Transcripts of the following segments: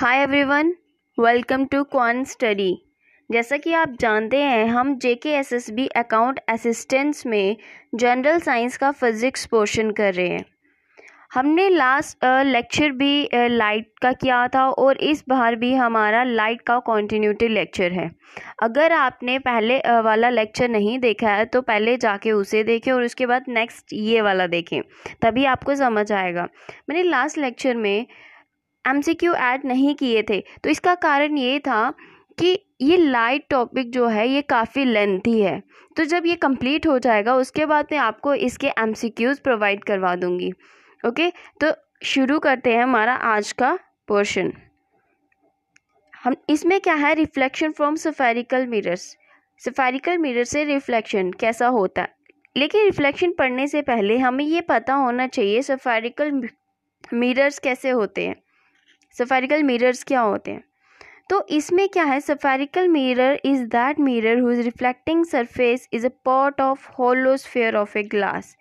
Hi everyone welcome to Quan study जैसा कि आप जानते हैं हम J K S S B account assistance में जनरल साइंस का फिज़िक्स पोर्शन कर रहे हैं हमने लास्ट लेक्चर भी लाइट का किया था और इस बार भी हमारा लाइट का कॉन्टीन्यूटी लेक्चर है अगर आपने पहले वाला लेक्चर नहीं देखा है तो पहले जाके उसे देखें और उसके बाद नेक्स्ट ये वाला देखें तभी आपको समझ आएगा मैंने लास्ट लेक्चर में क्यू ऐड नहीं किए थे तो इसका कारण ये था कि ये लाइट टॉपिक जो है ये काफ़ी लेंथी है तो जब ये कंप्लीट हो जाएगा उसके बाद मैं आपको इसके क्यूज़ प्रोवाइड करवा दूँगी ओके तो शुरू करते हैं हमारा आज का पोर्शन हम इसमें क्या है reflection from spherical mirrors spherical mirror से रिफ्लेक्शन कैसा होता है लेकिन रिफ्लेक्शन पढ़ने से पहले हमें ये पता होना चाहिए सफेरिकल मिरर्स कैसे होते हैं सफेरिकल मिरर्स क्या होते हैं तो इसमें क्या है spherical mirror is that mirror whose reflecting surface is a part of hollow of a glass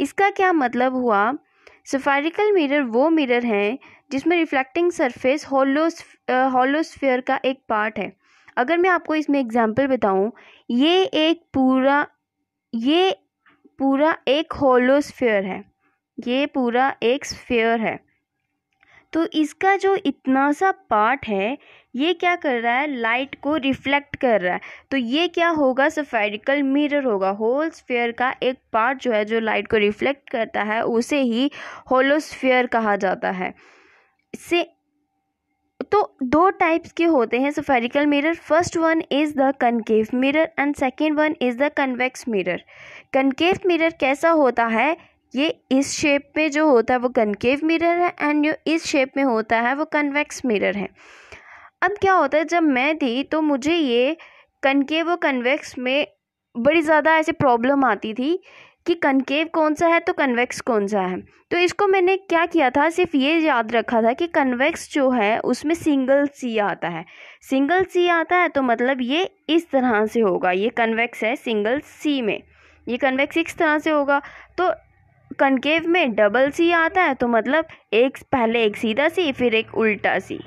इसका क्या मतलब हुआ सफेरिकल मिरर वो मिरर हैं जिसमें रिफ्लेक्टिंग सरफेस होलोस होलो का एक पार्ट है अगर मैं आपको इसमें एग्जांपल बताऊं ये एक पूरा ये पूरा एक होलोस्फेयर है ये पूरा एक स्फेयर है तो इसका जो इतना सा पार्ट है ये क्या कर रहा है लाइट को रिफ्लेक्ट कर रहा है तो ये क्या होगा सफेरिकल मिरर होगा होल स्फेयर का एक पार्ट जो है जो लाइट को रिफ्लेक्ट करता है उसे ही होलोस्फेयर कहा जाता है इससे तो दो टाइप्स के होते हैं spherical mirror first one is the concave mirror and second one is the convex mirror concave mirror कैसा होता है ये इस शेप में जो होता है वो कनकेव मिरर है एंड जो इस शेप में होता है वो कन्वेक्स मिरर है अब क्या होता है जब मैं थी तो मुझे ये कनकेव और कन्वेक्स में बड़ी ज़्यादा ऐसे प्रॉब्लम आती थी कि कनकेव कौन सा है तो कन्वेक्स कौन सा है तो इसको मैंने क्या किया था सिर्फ ये याद रखा था कि कन्वेक्स जो है उसमें सिंगल सी आता है सिंगल सी आता है तो मतलब ये इस तरह से होगा ये कन्वेक्स है सिंगल सी में ये कन्वेक्स इस तरह से होगा तो कनकेव में डबल सी आता है तो मतलब एक पहले एक सीधा सी फिर एक उल्टा सी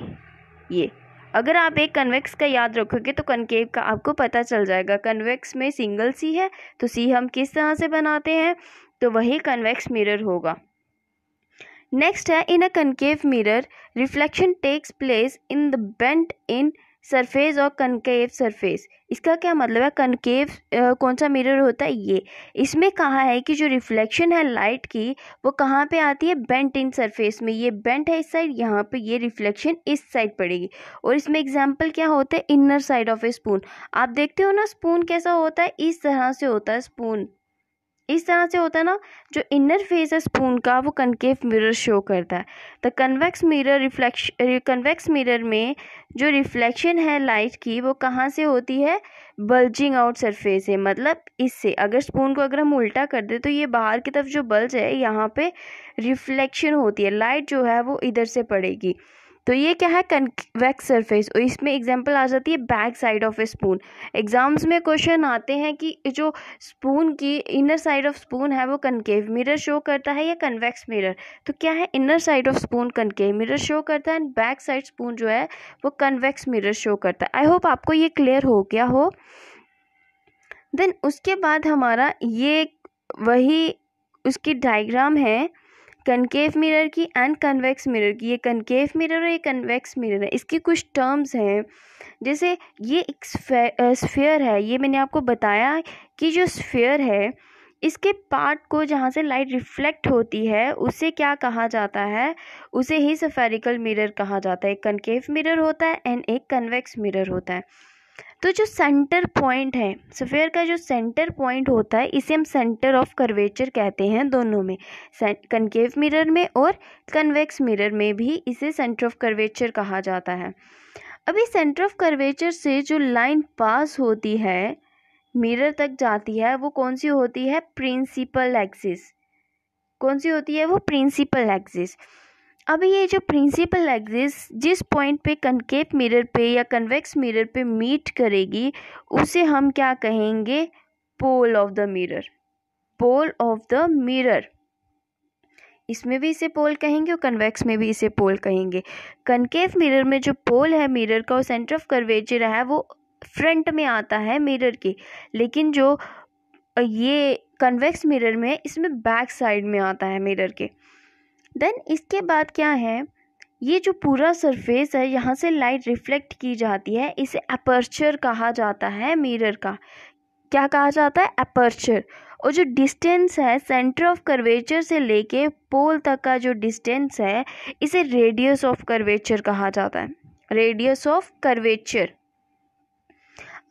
ये अगर आप एक कन्वेक्स का याद रखोगे तो कनकेव का आपको पता चल जाएगा कन्वेक्स में सिंगल सी है तो सी हम किस तरह से बनाते हैं तो वही कन्वेक्स मिरर होगा नेक्स्ट है in a concave mirror reflection takes place in the bent in surface और कनकेव सरफेस इसका क्या मतलब है कनकेव कौन सा मिरर होता है ये इसमें कहा है कि जो रिफ्लेक्शन है लाइट की वो कहाँ पे आती है बेंट इन सरफेस में ये बेंट है इस साइड यहाँ पे ये रिफ्लेक्शन इस साइड पड़ेगी और इसमें एग्जांपल क्या होता है inner side of a spoon आप देखते हो ना स्पून कैसा होता है इस तरह से होता है स्पून इस तरह से होता है ना जो इनर फेस है स्पून का वो कनकेव मिरर शो करता है the convex mirror reflection convex mirror में जो रिफ्लेक्शन है लाइट की वो कहाँ से होती है बल्जिंग आउट सरफेस है मतलब इससे अगर स्पून को अगर हम उल्टा कर दें तो ये बाहर की तरफ जो बल्ज है यहाँ पे रिफ्लेक्शन होती है लाइट जो है वो इधर से पड़ेगी तो ये क्या है कन्वेक्स सरफेस और इसमें एग्जांपल आ जाती है back side of a spoon exams में क्वेश्चन आते हैं कि जो स्पून की इनर साइड ऑफ स्पून है वो कनकेव मिरर शो करता है या कन्वेक्स मिरर तो क्या है inner side of spoon concave mirror show करता है एंड बैक साइड स्पून जो है वो कन्वेक्स मिरर शो करता है आई होप आपको ये क्लियर हो गया हो देन उसके बाद हमारा ये वही उसकी डायग्राम है कनकेव मिरर की एंड कन्वेक्स मिरर की ये कनकेव मिरर और ये कन्वेक्स मिरर है इसके कुछ टर्म्स हैं जैसे ये एक स्फेयर है ये मैंने आपको बताया कि जो स्फेयर है इसके पार्ट को जहाँ से लाइट रिफ्लेक्ट होती है उसे क्या कहा जाता है उसे ही सफेरिकल मिरर कहा जाता है एक कनकेव मिरर होता है एंड एक कन्वेक्स मिरर होता है तो जो सेंटर पॉइंट है सफेयर का जो सेंटर पॉइंट होता है इसे हम सेंटर ऑफ कर्वेचर कहते हैं दोनों में कनकेव मिरर में और कन्वेक्स मिरर में भी इसे सेंटर ऑफ कर्वेचर कहा जाता है अभी सेंटर ऑफ कर्वेचर से जो लाइन पास होती है मिरर तक जाती है वो कौन सी होती है प्रिंसिपल एक्सिस कौन सी होती है वो प्रिंसिपल एक्सिस अभी ये जो प्रिंसिपल एग्जिस्ट जिस पॉइंट पे कनकेप मिरर पे या कन्वेक्स मिरर पे मीट करेगी उसे हम क्या कहेंगे pole of the mirror pole of the mirror इसमें भी इसे पोल कहेंगे और कन्वेक्स में भी इसे पोल कहेंगे कनकेव मिरर में जो पोल है मिरर का वो सेंटर ऑफ कर्वेचर है वो फ्रंट में आता है मिरर के लेकिन जो ये कन्वेक्स मिरर में इसमें बैक साइड में आता है मिरर के देन इसके बाद क्या है ये जो पूरा सरफेस है यहाँ से लाइट रिफ्लेक्ट की जाती है इसे अपर्चर कहा जाता है मिरर का क्या कहा जाता है अपर्चर और जो डिस्टेंस है सेंटर ऑफ कर्वेचर से लेके पोल तक का जो डिस्टेंस है इसे रेडियस ऑफ कर्वेचर कहा जाता है रेडियस ऑफ कर्वेचर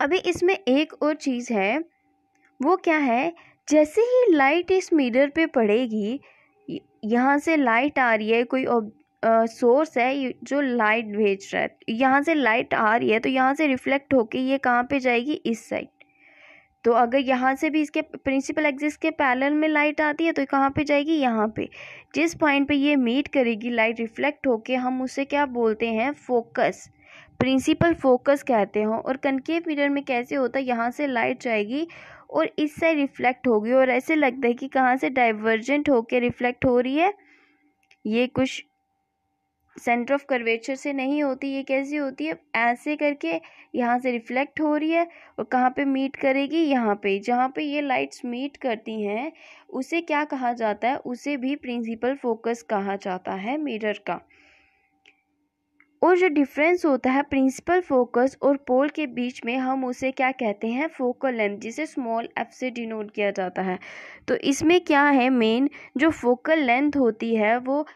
अभी इसमें एक और चीज़ है वो क्या है जैसे ही लाइट इस मिरर पे पड़ेगी यहाँ से लाइट आ रही है कोई सोर्स है जो लाइट भेज रहा है यहाँ से लाइट आ रही है तो यहाँ से रिफ्लेक्ट होके ये कहाँ पे जाएगी इस साइड तो अगर यहाँ से भी इसके प्रिंसिपल एक्सिस के पैरेलल में लाइट आती है तो कहाँ पे जाएगी यहाँ पे जिस पॉइंट पे ये मीट करेगी लाइट रिफ्लेक्ट होके हम उसे क्या बोलते हैं फोकस प्रिंसिपल फोकस कहते हैं और कनकेव मिरर में कैसे होता है यहाँ से लाइट जाएगी और इससे रिफ़्लेक्ट होगी और ऐसे लगता है कि कहाँ से डाइवर्जेंट होकर रिफ़्लेक्ट हो रही है ये कुछ सेंटर ऑफ कर्वेचर से नहीं होती ये कैसी होती है ऐसे करके यहाँ से रिफ़्लेक्ट हो रही है और कहाँ पे मीट करेगी यहाँ पे जहाँ पे ये लाइट्स मीट करती हैं उसे क्या कहा जाता है उसे भी प्रिंसिपल फोकस कहा जाता है मिरर का और जो डिफरेंस होता है प्रिंसिपल फोकस और पोल के बीच में हम उसे क्या कहते हैं फोकल लेंथ जिसे स्मॉल एफ से डिनोट किया जाता है तो इसमें क्या है मेन जो फोकल लेंथ होती है वो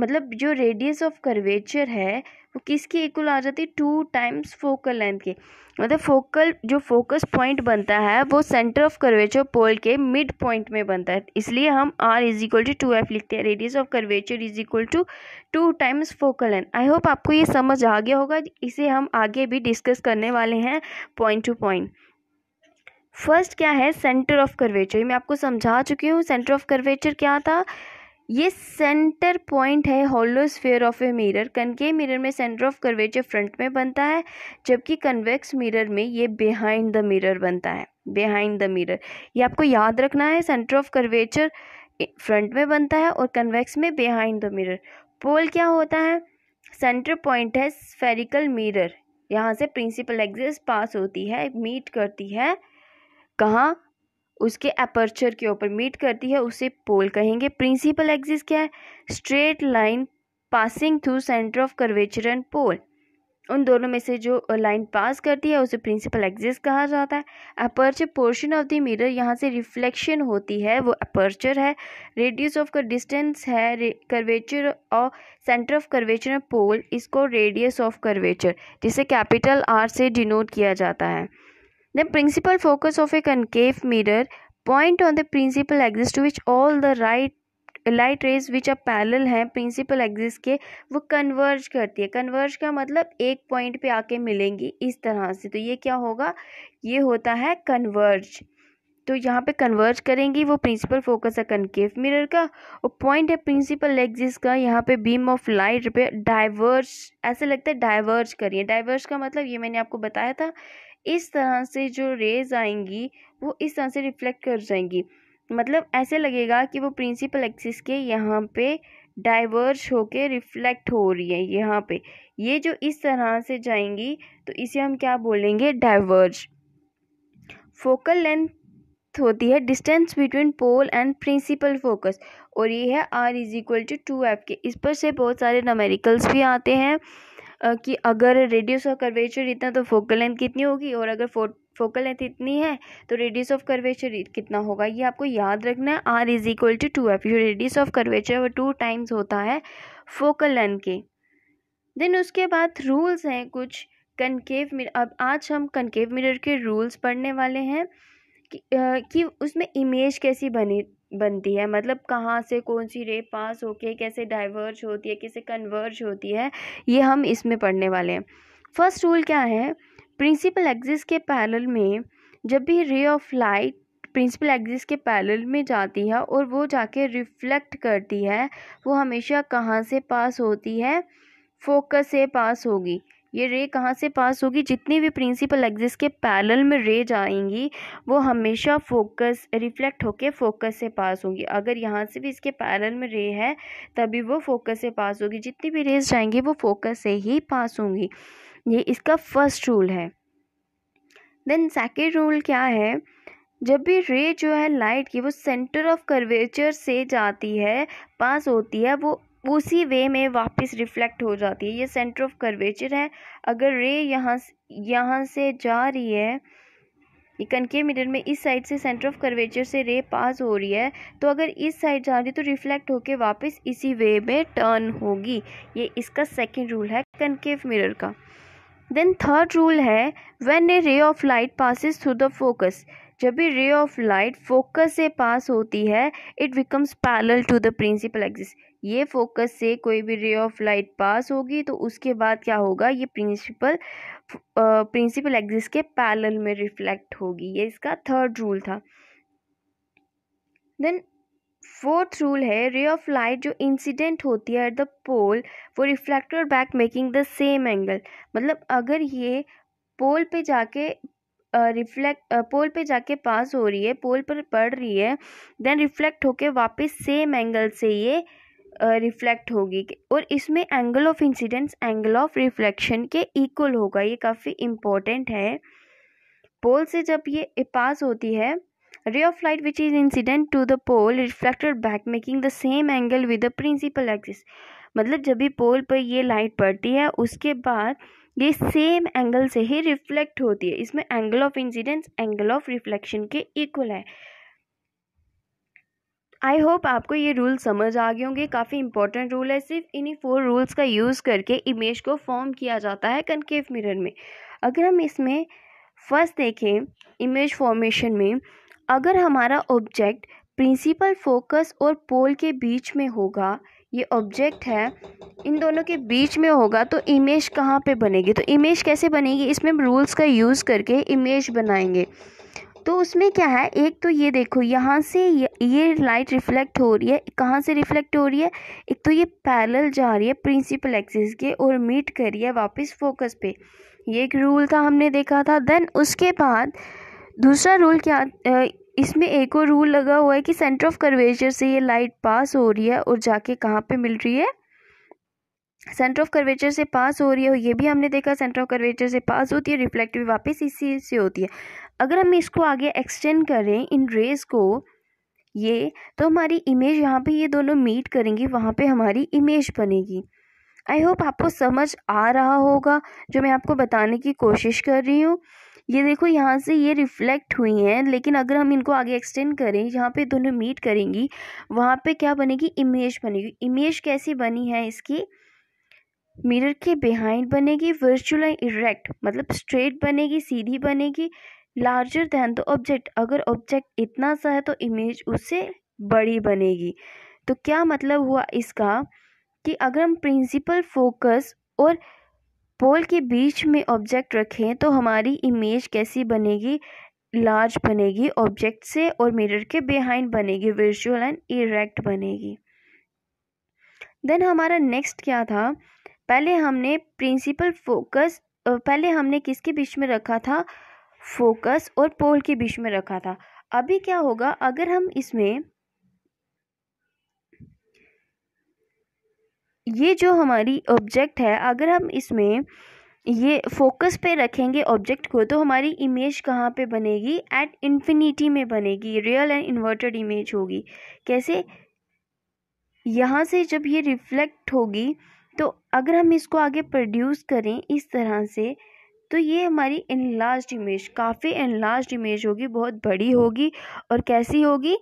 मतलब जो रेडियस ऑफ कर्वेचर है वो किसकी इक्वल आ जाती है टू टाइम्स फोकल लेंथ की मतलब फोकल जो फोकस पॉइंट बनता है वो सेंटर ऑफ कर्वेचर पोल के मिड पॉइंट में बनता है इसलिए हम R is equal to two F लिखते हैं radius of curvature is equal to two times focal length I hope आपको ये समझ आ गया होगा इसे हम आगे भी डिस्कस करने वाले हैं पॉइंट टू पॉइंट फर्स्ट क्या है सेंटर ऑफ कर्वेचर मैं आपको समझा चुकी हूँ सेंटर ऑफ कर्वेचर क्या था ये सेंटर पॉइंट है hollow sphere of a mirror concave mirror में सेंटर ऑफ कर्वेचर फ्रंट में बनता है जबकि कन्वेक्स मिरर में ये बिहाइंड द मिरर बनता है बिहाइंड द मिरर ये आपको याद रखना है सेंटर ऑफ कर्वेचर फ्रंट में बनता है और कन्वेक्स में बिहाइंड द मिरर पोल क्या होता है सेंटर पॉइंट है स्फेरिकल मिरर यहाँ से प्रिंसिपल एग्जिस पास होती है मीट करती है कहाँ उसके अपर्चर के ऊपर मीट करती है उसे पोल कहेंगे प्रिंसिपल एक्सिस क्या है straight line passing through centre of curvature and pole उन दोनों में से जो लाइन पास करती है उसे प्रिंसिपल एक्सिस कहा जाता है aperture portion of the mirror यहाँ से रिफ्लेक्शन होती है वो अपर्चर है रेडियस ऑफ का डिस्टेंस है कर्वेचर और सेंटर ऑफ कर्वेचर पोल इसको रेडियस ऑफ कर्वेचर जिसे कैपिटल आर से डिनोट किया जाता है The principal focus of a concave mirror point on the principal axis to which all the right light rays which अब parallel हैं principal axis के वो कन्वर्ज करती है कन्वर्ज का मतलब एक पॉइंट पे आके मिलेंगी इस तरह से तो ये क्या होगा ये होता है कन्वर्ज तो यहाँ पे कन्वर्ज करेंगी वो प्रिंसिपल फोकस है कनकेव मिरर का और पॉइंट है प्रिंसिपल एग्जिस का यहाँ पे बीम ऑफ लाइट पे डाइवर्स ऐसे लगता है डाइवर्ज करिए डाइवर्स का मतलब ये मैंने आपको बताया था इस तरह से जो रेज़ आएंगी वो इस तरह से रिफ़्लेक्ट कर जाएंगी मतलब ऐसे लगेगा कि वो प्रिंसिपल एक्सिस के यहाँ पे डाइवर्स होके रिफ़्लेक्ट हो रही है यहाँ पे ये जो इस तरह से जाएंगी तो इसे हम क्या बोलेंगे डाइवर्ज फोकल लेंथ होती है distance between pole and principal focus और ये है R is equal to two F के इस पर से बहुत सारे नमेरिकल्स भी आते हैं कि अगर रेडियस ऑफ कर्वेचर इतना तो फोकल लेंथ कितनी होगी और अगर फो फोकल लेंथ इतनी है तो रेडियस ऑफ कर्वेचर कितना होगा ये आपको याद रखना है R is equal to two F जो रेडियस ऑफ कर्वेचर वो टू टाइम्स होता है फोकल लेंथ के देन उसके बाद रूल्स हैं कुछ कनकेव मिर अब आज हम कनकेव मिरर के रूल्स पढ़ने वाले हैं कि, आ, कि उसमें इमेज कैसी बनी बनती है मतलब कहाँ से कौन सी रे पास होके कैसे डाइवर्ज होती है कैसे कन्वर्ज होती है ये हम इसमें पढ़ने वाले हैं फर्स्ट रूल क्या है प्रिंसिपल एग्जिस के पैरल में जब भी ray of light principal axis के पैरल में जाती है और वो जाके रिफ्लेक्ट करती है वो हमेशा कहाँ से पास होती है फोकस से पास होगी ये रे कहाँ से पास होगी जितनी भी प्रिंसिपल एग्जिस के पैरल में रे जाएंगी वो हमेशा फोकस रिफ्लेक्ट होके फोकस से पास होंगी अगर यहाँ से भी इसके पैरल में रे है तभी वो फोकस से पास होगी जितनी भी रेज जाएंगी वो फोकस से ही पास होंगी ये इसका फर्स्ट रूल है देन सेकेंड रूल क्या है जब भी रे जो है लाइट की वो सेंटर ऑफ कर्वेचर से जाती है पास होती है वो उसी वे में वापस रिफ़्लेक्ट हो जाती है ये सेंटर ऑफ कर्वेचर है अगर रे यहाँ यहाँ से जा रही है कनके मिरर में इस साइड से सेंटर ऑफ कर्वेचर से रे पास हो रही है तो अगर इस साइड जा रही है तो रिफ्लेक्ट होकर वापस इसी वे में टर्न होगी ये इसका सेकंड रूल है कनकेव मिरर का देन थर्ड रूल है when a ray of light passes through the focus जब भी रे ऑफ लाइट फोकस से पास होती है it becomes parallel to the principal axis ये फोकस से कोई भी रे ऑफ लाइट पास होगी तो उसके बाद क्या होगा ये प्रिंसिपल प्रिंसिपल एक्सिस के पैरेलल में रिफ्लेक्ट होगी ये इसका थर्ड रूल था देन फोर्थ रूल है रे ऑफ लाइट जो इंसिडेंट होती है एट द पोल वो reflected back making the same angle मतलब अगर ये पोल पे जाके रिफ्लेक्ट पोल पे जाके पास हो रही है पोल पर पड़ रही है देन रिफ्लेक्ट होके वापस सेम एंगल से ये रिफ्लेक्ट होगी और इसमें angle of incidence angle of reflection के इक्वल होगा ये काफ़ी इम्पोर्टेंट है पोल से जब ये पास होती है ray of light which is incident to the pole reflected back making the same angle with the principal axis मतलब जब भी पोल पर ये लाइट पड़ती है उसके बाद ये सेम एंगल से ही रिफ्लेक्ट होती है इसमें angle of incidence angle of reflection के इक्वल है आई होप आपको ये रूल समझ आ गए होंगे काफ़ी इंपॉर्टेंट रूल है सिर्फ इन्हीं फोर रूल्स का यूज़ करके इमेज को फॉर्म किया जाता है कनकेव मिरर में अगर हम इसमें फर्स्ट देखें इमेज फॉर्मेशन में अगर हमारा ऑब्जेक्ट प्रिंसिपल फोकस और पोल के बीच में होगा ये ऑब्जेक्ट है इन दोनों के बीच में होगा तो इमेज कहाँ पे बनेगी तो इमेज कैसे बनेगी इसमें हम रूल्स का यूज़ करके इमेज बनाएंगे तो उसमें क्या है एक तो ये देखो यहाँ से ये लाइट रिफ्लेक्ट हो रही है कहाँ से रिफ्लेक्ट हो रही है एक तो ये पैरेलल जा रही है प्रिंसिपल एक्सिस के और मीट कर रही है वापस फोकस पे ये एक रूल था हमने देखा था देन उसके बाद दूसरा रूल क्या इसमें एक और रूल लगा हुआ है कि सेंटर ऑफ कर्वेचर से ये लाइट पास हो रही है और जाके कहाँ पर मिल रही है सेंटर ऑफ कर्वेचर से पास हो रही है ये भी हमने देखा सेंटर ऑफ कर्वेचर से पास होती है रिफ्लेक्ट भी वापस इसी से होती है अगर हम इसको आगे एक्सटेंड करें इन रेज़ को ये तो हमारी इमेज यहाँ पे ये दोनों मीट करेंगी वहाँ पे हमारी इमेज बनेगी आई होप आपको समझ आ रहा होगा जो मैं आपको बताने की कोशिश कर रही हूँ ये देखो यहाँ से ये रिफ्लेक्ट हुई हैं लेकिन अगर हम इनको आगे एक्सटेंड करें जहाँ पे दोनों मीट करेंगी वहाँ पे क्या बनेगी इमेज बनेगी इमेज कैसी बनी है इसकी मिरर के बिहाइंड बनेगी वर्चुअल इरेक्ट मतलब स्ट्रेट बनेगी सीधी बनेगी लार्जर दैन द ऑब्जेक्ट अगर ऑब्जेक्ट इतना सा है तो इमेज उससे बड़ी बनेगी तो क्या मतलब हुआ इसका कि अगर हम प्रिंसिपल फोकस और पोल के बीच में ऑब्जेक्ट रखें तो हमारी इमेज कैसी बनेगी लार्ज बनेगी ऑब्जेक्ट से और मिरर के बिहाइंड बनेगी विजुअल एंड इरेक्ट बनेगी देन हमारा नेक्स्ट क्या था पहले हमने प्रिंसिपल फोकस पहले हमने किसके बीच में रखा था फोकस और पोल के बीच में रखा था अभी क्या होगा अगर हम इसमें ये जो हमारी ऑब्जेक्ट है अगर हम इसमें ये फोकस पे रखेंगे ऑब्जेक्ट को तो हमारी इमेज कहाँ पे बनेगी एट इन्फिनिटी में बनेगी रियल एंड इन्वर्टेड इमेज होगी कैसे यहाँ से जब ये रिफ्लेक्ट होगी तो अगर हम इसको आगे प्रोड्यूस करें इस तरह से तो ये हमारी इनलार्ज इमेज काफ़ी इनलार्ज इमेज होगी बहुत बड़ी होगी और कैसी होगी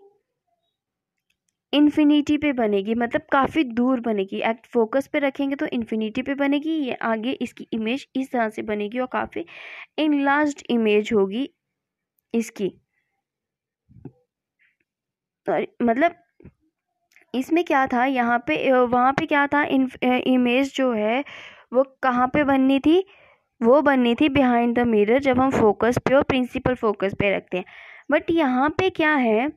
इन्फिनी पे बनेगी मतलब काफ़ी दूर बनेगी एक्ट फोकस पे रखेंगे तो इन्फिनिटी पे बनेगी ये आगे इसकी इमेज इस तरह से बनेगी और काफ़ी इनलास्ट इमेज होगी इसकी और तो मतलब इसमें क्या था यहाँ पे वहाँ पे क्या था इमेज जो है वो कहाँ पे बननी थी वो बननी थी बिहाइंड द मिरर जब हम फोकस प्योर प्रिंसिपल फोकस पे रखते हैं बट यहाँ पे क्या है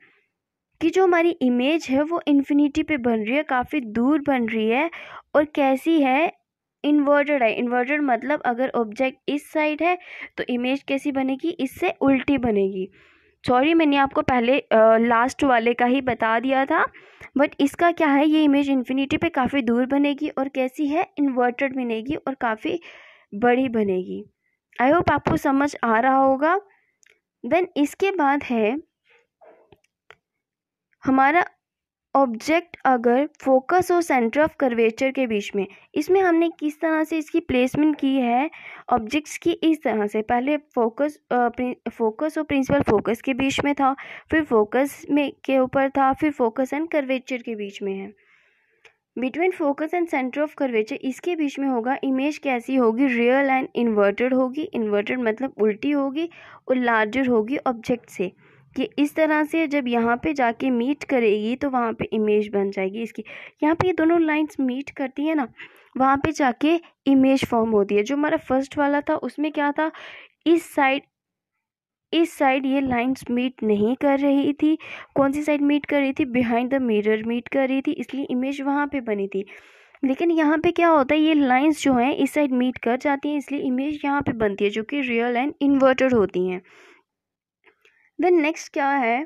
कि जो हमारी इमेज है वो इन्फिनिटी पे बन रही है काफ़ी दूर बन रही है और कैसी है इन्वर्टेड है इन्वर्टेड मतलब अगर ऑब्जेक्ट इस साइड है तो इमेज कैसी बनेगी इससे उल्टी बनेगी सॉरी मैंने आपको पहले आ, लास्ट वाले का ही बता दिया था बट इसका क्या है ये इमेज इन्फिनिटी पे काफ़ी दूर बनेगी और कैसी है इन्वर्टेड बनेगी और काफ़ी बड़ी बनेगी आई होप आपको समझ आ रहा होगा देन इसके बाद है हमारा ऑब्जेक्ट अगर फोकस और सेंटर ऑफ कर्वेचर के बीच में इसमें हमने किस तरह से इसकी प्लेसमेंट की है ऑब्जेक्ट्स की इस तरह से पहले फोकस फोकस और प्रिंसिपल फोकस के बीच में था फिर फोकस में के ऊपर था फिर फोकस एंड कर्वेचर के बीच में है between focus and centre of curvature इसके बीच में होगा इमेज कैसी होगी रियल एंड इन्वर्टेड होगी इन्वर्टेड मतलब उल्टी होगी और लार्जर होगी ऑब्जेक्ट से कि इस तरह से जब यहाँ पे जाके मीट करेगी तो वहाँ पे इमेज बन जाएगी इसकी यहाँ पे ये दोनों लाइंस मीट करती है ना वहाँ पे जाके इमेज फॉर्म होती है जो हमारा फर्स्ट वाला था उसमें क्या था इस साइड इस साइड ये लाइंस मीट नहीं कर रही थी कौन सी साइड मीट कर रही थी बिहाइंड द मिरर मीट कर रही थी इसलिए इमेज वहाँ पे बनी थी लेकिन यहाँ पे क्या होता है ये लाइंस जो हैं इस साइड मीट कर जाती हैं इसलिए इमेज यहाँ पे बनती है जो कि रियल एंड इन्वर्टेड होती हैं देन नेक्स्ट क्या है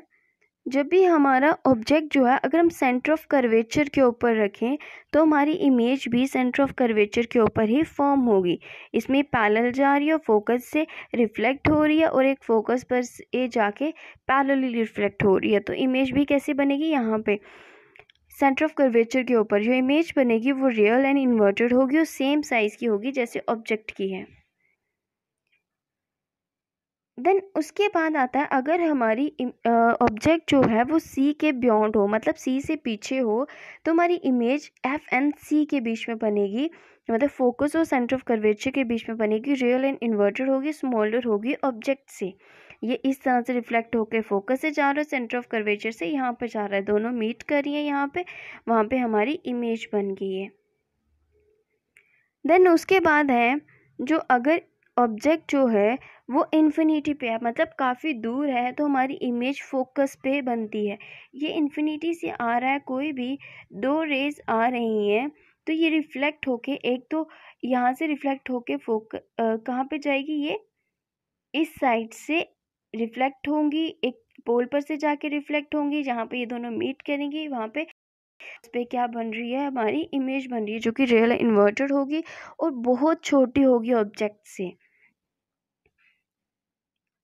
जब भी हमारा ऑब्जेक्ट जो है अगर हम सेंटर ऑफ कर्वेचर के ऊपर रखें तो हमारी इमेज भी सेंटर ऑफ कर्वेचर के ऊपर ही फॉर्म होगी इसमें पैरेलल जा रही है फोकस से रिफ्लेक्ट हो रही है और एक फोकस पर ये जाके पैरेलली रिफ्लेक्ट हो रही है तो इमेज भी कैसे बनेगी यहाँ पे सेंटर ऑफ कर्वेचर के ऊपर जो इमेज बनेगी वो रियल एंड इन्वर्टेड होगी और सेम साइज़ की होगी जैसे ऑब्जेक्ट की है देन उसके बाद आता है अगर हमारी ऑब्जेक्ट जो है वो सी के बियॉन्ड हो मतलब सी से पीछे हो तो हमारी इमेज एफ एंड सी के बीच में बनेगी मतलब फोकस और सेंटर ऑफ कर्वेचर के बीच में बनेगी रियल एंड इन्वर्टेड होगी स्मॉलर होगी ऑब्जेक्ट से ये इस तरह से रिफ्लेक्ट होकर फोकस से जा रहा है सेंटर ऑफ कर्वेचर से यहाँ पर जा रहा है दोनों मीट करिए यहाँ पर वहाँ पर हमारी इमेज बन गई है देन उसके बाद है जो अगर ऑब्जेक्ट जो है वो इन्फिनिटी पे है मतलब काफ़ी दूर है तो हमारी इमेज फोकस पे बनती है ये इन्फिनिटी से आ रहा है कोई भी दो रेज आ रही हैं तो ये रिफ्लेक्ट होके एक तो यहाँ से रिफ्लेक्ट होके फोक कहाँ पे जाएगी ये इस साइड से रिफ्लेक्ट होंगी एक पोल पर से जाके रिफ्लेक्ट होंगी जहाँ पे ये दोनों मीट करेंगी वहाँ पे इस पर क्या बन रही है हमारी इमेज बन रही है जो कि रियल इन्वर्टेड होगी और बहुत छोटी होगी ऑब्जेक्ट से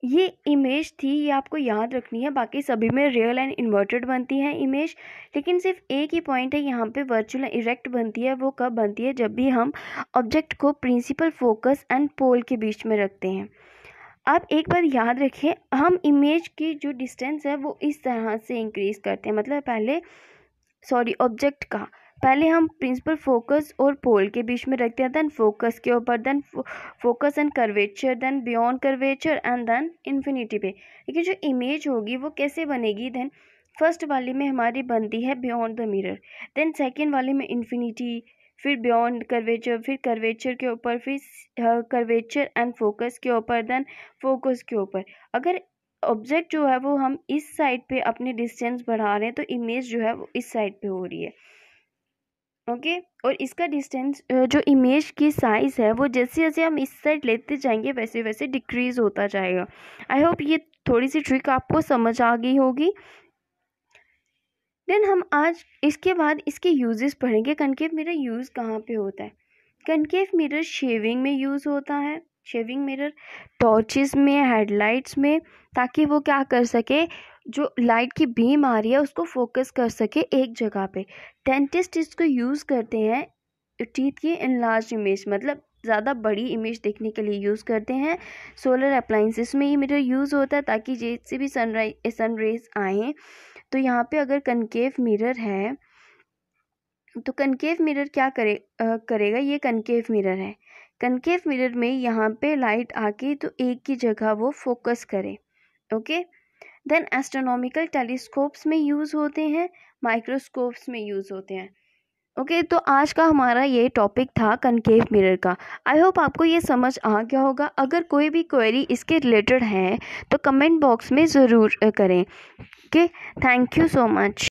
ये इमेज थी ये आपको याद रखनी है बाकी सभी में रियल एंड इन्वर्टेड बनती है इमेज लेकिन सिर्फ एक ही पॉइंट है यहाँ पे वर्चुअल इरेक्ट बनती है वो कब बनती है जब भी हम ऑब्जेक्ट को प्रिंसिपल फोकस एंड पोल के बीच में रखते हैं आप एक बार याद रखें हम इमेज की जो डिस्टेंस है वो इस तरह से इंक्रीज़ करते हैं मतलब पहले सॉरी ऑब्जेक्ट का पहले हम प्रिंसिपल फोकस और पोल के बीच में रखते हैं देन फोकस के ऊपर then focus and curvature then beyond curvature and then infinity पे लेकिन जो इमेज होगी वो कैसे बनेगी देन फर्स्ट वाली में हमारी बनती है beyond the mirror then second वाली में इन्फिनिटी फिर बियॉन्ड कर्वेचर फिर कर्वेचर के ऊपर फिर कर्वेचर एंड फोकस के ऊपर देन फोकस के ऊपर अगर ऑब्जेक्ट जो है वो हम इस साइड पे अपने डिस्टेंस बढ़ा रहे हैं तो इमेज जो है वो इस साइड पे हो रही है ओके okay? और इसका डिस्टेंस जो इमेज की साइज़ है वो जैसे जैसे हम इस साइड लेते जाएंगे वैसे वैसे डिक्रीज़ होता जाएगा आई होप ये थोड़ी सी ट्रिक आपको समझ आ गई होगी देन हम आज इसके बाद इसके यूजेस पढ़ेंगे कनकेव मिरर यूज़ कहाँ पे होता है कनकेव मिरर शेविंग में यूज़ होता है शेविंग मिरर टॉर्चेस में हेडलाइट्स में ताकि वो क्या कर सके जो लाइट की बीम आ रही है उसको फोकस कर सके एक जगह पे डेंटिस्ट इसको यूज़ करते हैं टीथ की इनलार्ज इमेज मतलब ज़्यादा बड़ी इमेज देखने के लिए यूज़ करते हैं सोलर अप्लाइंसिस में ये मिरर यूज़ होता है ताकि जैसे भी सनराइज सन रेज आएँ तो यहाँ पे अगर कनकेव मिरर है तो कनकेव मिरर क्या करे आ, करेगा ये कनकेव मिरर है कनकेव मिरर में यहाँ पे लाइट आके तो एक की जगह वो फोकस करें ओके देन एस्ट्रोनॉमिकल टेलीस्कोप्स में यूज़ होते हैं माइक्रोस्कोप्स में यूज़ होते हैं ओके okay, तो आज का हमारा ये टॉपिक था कनकेव मिरर का आई होप आपको ये समझ आ गया होगा अगर कोई भी क्वेरी इसके रिलेटेड है तो कमेंट बॉक्स में ज़रूर करें okay thank you so much